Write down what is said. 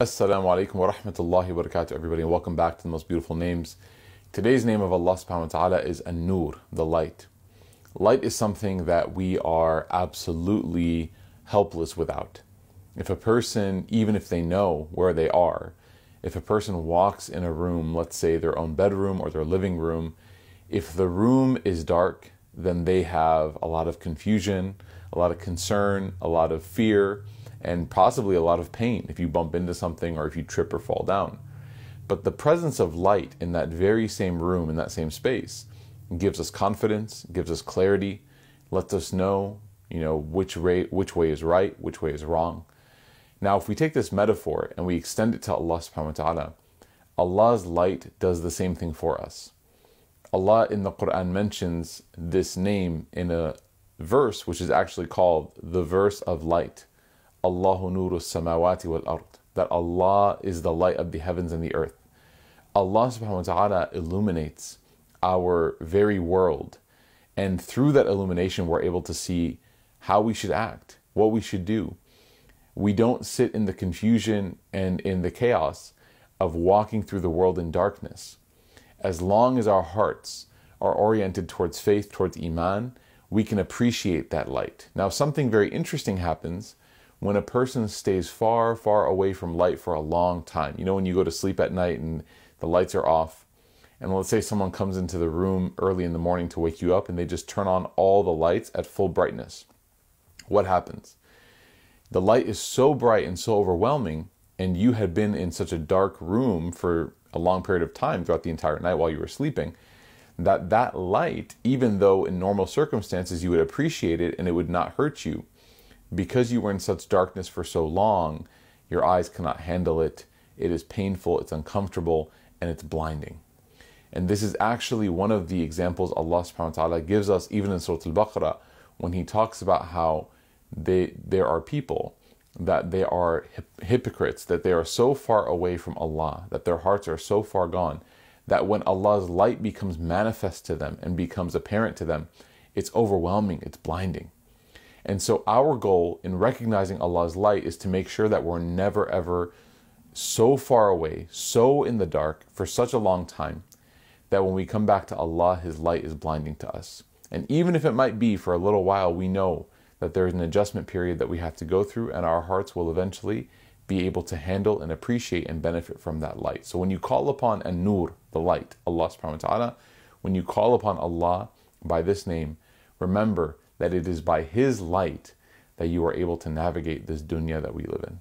Assalamu alaikum wa rahmatullahi wa barakatuh, everybody, and welcome back to the most beautiful names. Today's name of Allah subhanahu wa ta'ala is An Nur, the light. Light is something that we are absolutely helpless without. If a person, even if they know where they are, if a person walks in a room, let's say their own bedroom or their living room, if the room is dark, then they have a lot of confusion, a lot of concern, a lot of fear and possibly a lot of pain if you bump into something or if you trip or fall down. But the presence of light in that very same room, in that same space, gives us confidence, gives us clarity, lets us know, you know, which, way, which way is right, which way is wrong. Now, if we take this metaphor and we extend it to Allah subhanahu wa ta'ala, Allah's light does the same thing for us. Allah in the Quran mentions this name in a verse which is actually called the verse of light. Allahu nuru samawati wal ard, that Allah is the light of the heavens and the earth. Allah subhanahu wa ta'ala illuminates our very world. And through that illumination, we're able to see how we should act, what we should do. We don't sit in the confusion and in the chaos of walking through the world in darkness. As long as our hearts are oriented towards faith, towards Iman, we can appreciate that light. Now, something very interesting happens when a person stays far, far away from light for a long time. You know, when you go to sleep at night and the lights are off, and let's say someone comes into the room early in the morning to wake you up and they just turn on all the lights at full brightness. What happens? The light is so bright and so overwhelming, and you had been in such a dark room for a long period of time throughout the entire night while you were sleeping that that light even though in normal circumstances you would appreciate it and it would not hurt you because you were in such darkness for so long, your eyes cannot handle it. It is painful, it's uncomfortable, and it's blinding. And this is actually one of the examples Allah subhanahu wa ta'ala gives us even in Surah Al-Baqarah when he talks about how they, there are people that they are hypocrites, that they are so far away from Allah, that their hearts are so far gone, that when Allah's light becomes manifest to them and becomes apparent to them, it's overwhelming, it's blinding. And so, our goal in recognizing Allah's light is to make sure that we're never ever so far away, so in the dark for such a long time that when we come back to Allah, His light is blinding to us. And even if it might be for a little while, we know that there is an adjustment period that we have to go through, and our hearts will eventually be able to handle and appreciate and benefit from that light. So when you call upon an nur, the light, Allah ta'ala, when you call upon Allah by this name, remember that it is by His light that you are able to navigate this dunya that we live in.